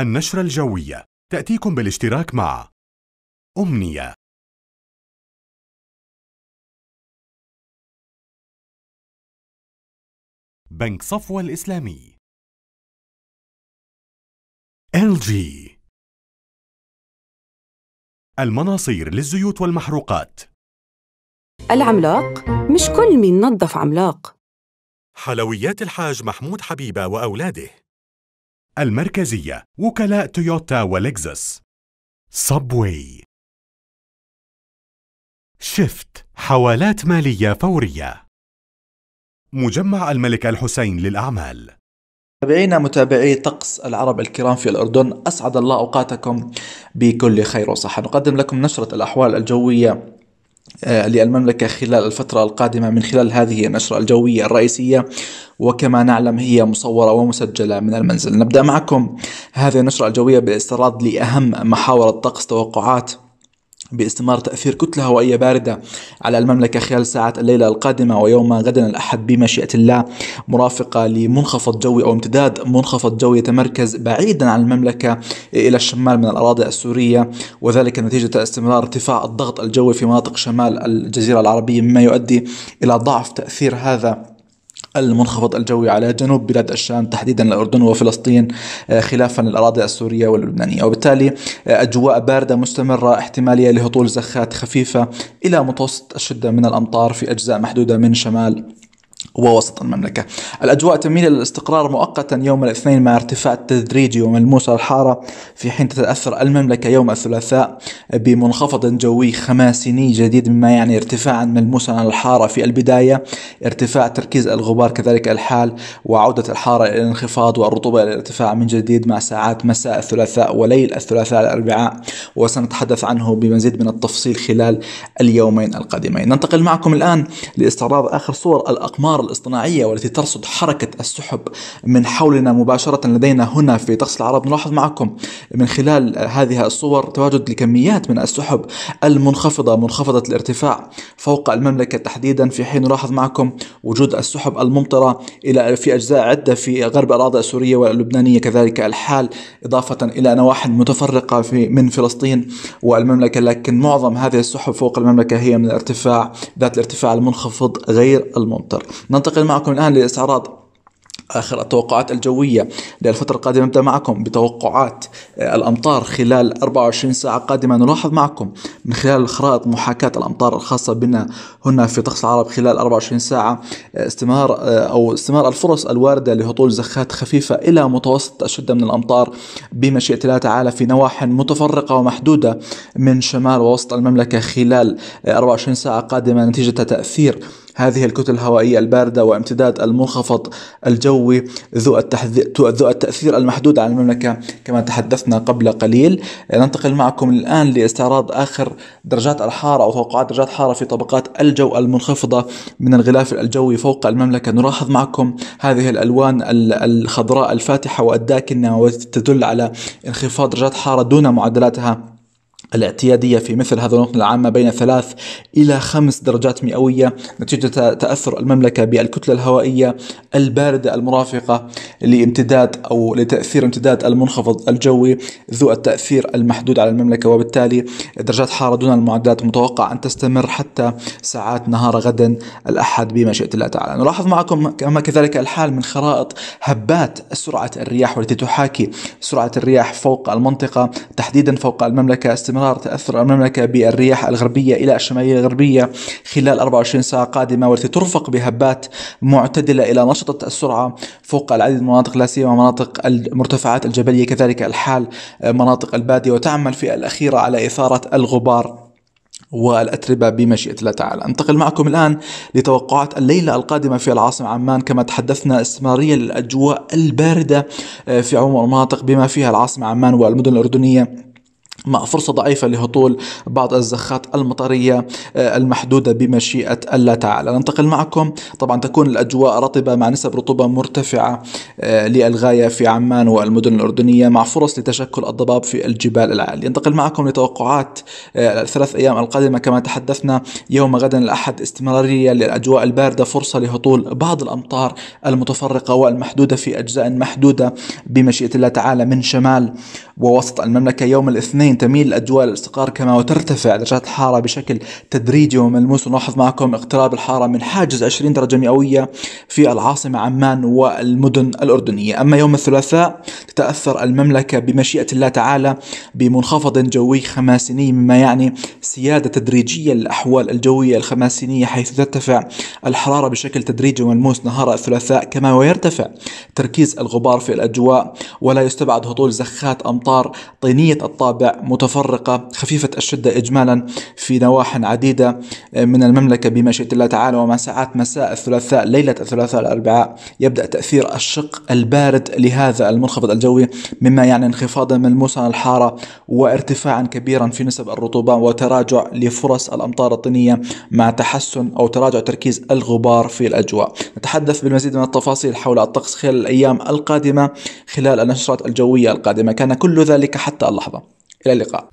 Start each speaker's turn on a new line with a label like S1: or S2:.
S1: النشرة الجوية تأتيكم بالاشتراك مع أمنية بنك صفوة الإسلامي LG المناصير للزيوت والمحروقات العملاق مش كل مين نظف عملاق حلويات الحاج محمود حبيبة وأولاده المركزية وكلاء تويوتا ولكزس سبوي شيفت حوالات مالية فورية مجمع الملك الحسين للأعمال متابعينا متابعي طقس العرب الكرام في الأردن أسعد الله أوقاتكم بكل خير وصحة نقدم لكم نشرة الأحوال الجوية آه، للمملكة خلال الفترة القادمة من خلال هذه النشرة الجوية الرئيسية وكما نعلم هي مصورة ومسجلة من المنزل نبدأ معكم هذه النشرة الجوية بالاستعراض لأهم محاور الطقس توقعات باستمرار تأثير كتلة هوائية باردة على المملكة خلال ساعات الليلة القادمة ويوم غدا الأحد بمشيئة الله مرافقة لمنخفض جوي أو امتداد منخفض جوي يتمركز بعيدا عن المملكة إلى الشمال من الأراضي السورية وذلك نتيجة استمرار ارتفاع الضغط الجوي في مناطق شمال الجزيرة العربية مما يؤدي إلى ضعف تأثير هذا المنخفض الجوي على جنوب بلاد الشام تحديدا الأردن وفلسطين آه، خلافا للأراضي السورية واللبنانية وبالتالي آه، أجواء باردة مستمرة احتمالية لهطول زخات خفيفة إلى متوسط الشدة من الأمطار في أجزاء محدودة من شمال ووسط المملكة الأجواء تميل إلى الاستقرار مؤقتا يوم الاثنين مع ارتفاع تدريجي وملموس الحارة في حين تتأثر المملكة يوم الثلاثاء بمنخفض جوي خماسيني جديد مما يعني ارتفاعا ملموسا الحارة في البداية ارتفاع تركيز الغبار كذلك الحال وعودة الحارة إلى الانخفاض والرطوبة إلى الارتفاع من جديد مع ساعات مساء الثلاثاء وليل الثلاثاء الأربعاء وسنتحدث عنه بمزيد من التفصيل خلال اليومين القادمين ننتقل معكم الآن لاستعراض آخر صور الأقمار الاصطناعية والتي ترصد حركة السحب من حولنا مباشرة لدينا هنا في طقس العرب نلاحظ معكم من خلال هذه الصور تواجد لكميات من السحب المنخفضة منخفضة الارتفاع فوق المملكة تحديدا في حين نلاحظ معكم وجود السحب الممطرة إلى في أجزاء عدة في غرب الأراضي السورية واللبنانية كذلك الحال إضافة إلى نواحي متفرقة في من فلسطين والمملكة لكن معظم هذه السحب فوق المملكة هي من الارتفاع ذات الارتفاع المنخفض غير الممطر ننتقل معكم الآن لاستعراض آخر التوقعات الجوية للفترة القادمة نبدأ معكم بتوقعات الأمطار خلال 24 ساعة قادمة نلاحظ معكم من خلال خرائط محاكاة الأمطار الخاصة بنا هنا في طقس العرب خلال 24 ساعة استمرار آه، أو استمرار الفرص الواردة لهطول زخات خفيفة إلى متوسط الشدة من الأمطار بمشيئة الله تعالى في نواح متفرقة ومحدودة من شمال ووسط المملكة خلال 24 آه، ساعة قادمة نتيجة تأثير هذه الكتل الهوائية الباردة وامتداد المنخفض الجوي ذو, التحذ... ذو التأثير المحدود على المملكة كما تحدثنا قبل قليل آه، ننتقل معكم الآن لاستعراض آخر درجات الحارة أو توقعات درجات حارة في طبقات الجو المنخفضة من الغلاف الجوي فوق المملكة نلاحظ معكم هذه الألوان الخضراء الفاتحة والداكنة وتدل على انخفاض درجات حارة دون معدلاتها الاعتيادية في مثل هذا النقطة العامة بين ثلاث إلى خمس درجات مئوية نتيجة تأثر المملكة بالكتلة الهوائية الباردة المرافقة لامتداد أو لتأثير امتداد المنخفض الجوي ذو التأثير المحدود على المملكة وبالتالي درجات حارة دون المعدات متوقع أن تستمر حتى ساعات نهار غد الأحد بمشيئة الله تعالى نلاحظ معكم كما كذلك الحال من خرائط هبات سرعة الرياح والتي تحاكي سرعة الرياح فوق المنطقة تحديدا فوق المملكة استمر انهار تأثر المملكة بالرياح الغربية إلى الشمالية الغربية خلال 24 ساعة قادمة والتي ترفق بهبات معتدلة إلى نشطة السرعة فوق العديد من المناطق لا سيما مناطق المرتفعات الجبلية كذلك الحال مناطق البادية وتعمل في الأخيرة على إثارة الغبار والأتربة بمشيئة الله تعالى أنتقل معكم الآن لتوقعات الليلة القادمة في العاصمة عمان كما تحدثنا استمرارية للأجواء الباردة في عموم المناطق بما فيها العاصمة عمان والمدن الأردنية مع فرصة ضعيفة لهطول بعض الزخات المطرية آه، المحدودة بمشيئة الله تعالى ننتقل معكم طبعا تكون الأجواء رطبة مع نسب رطوبة مرتفعة آه، للغاية في عمان والمدن الأردنية مع فرص لتشكل الضباب في الجبال العالية ننتقل معكم لتوقعات آه، الثلاث أيام القادمة كما تحدثنا يوم غدا الأحد استمرارية للأجواء الباردة فرصة لهطول بعض الأمطار المتفرقة والمحدودة في أجزاء محدودة بمشيئة الله تعالى من شمال ووسط المملكة يوم الاثنين الصين تميل الأجواء للاستقرار كما وترتفع درجات الحرارة بشكل تدريجي وملموس نلاحظ معكم اقتراب الحرارة من حاجز 20 درجة مئوية في العاصمة عمان والمدن الأردنية أما يوم الثلاثاء تتأثر المملكة بمشيئة الله تعالى بمنخفض جوي خماسيني مما يعني سيادة تدريجية للأحوال الجوية الخماسينية حيث ترتفع الحرارة بشكل تدريجي وملموس نهار الثلاثاء كما ويرتفع تركيز الغبار في الأجواء ولا يستبعد هطول زخات أمطار طينية الطابع متفرقة خفيفة الشدة إجمالا في نواح عديدة آه، من المملكة بمشيئة الله تعالى ومع ساعات مساء الثلاثاء ليلة الثلاثاء الأربعاء يبدأ تأثير الشق البارد لهذا المنخفض الجوي مما يعني انخفاضا ملموسا الحارة وارتفاعا كبيرا في نسب الرطوبة وتراجع لفرص الأمطار الطينية مع تحسن أو تراجع تركيز الغبار في الأجواء نتحدث بالمزيد من التفاصيل حول الطقس خلال الأيام القادمة خلال النشرات الجوية القادمة كان كل ذلك حتى اللحظة إلى اللقاء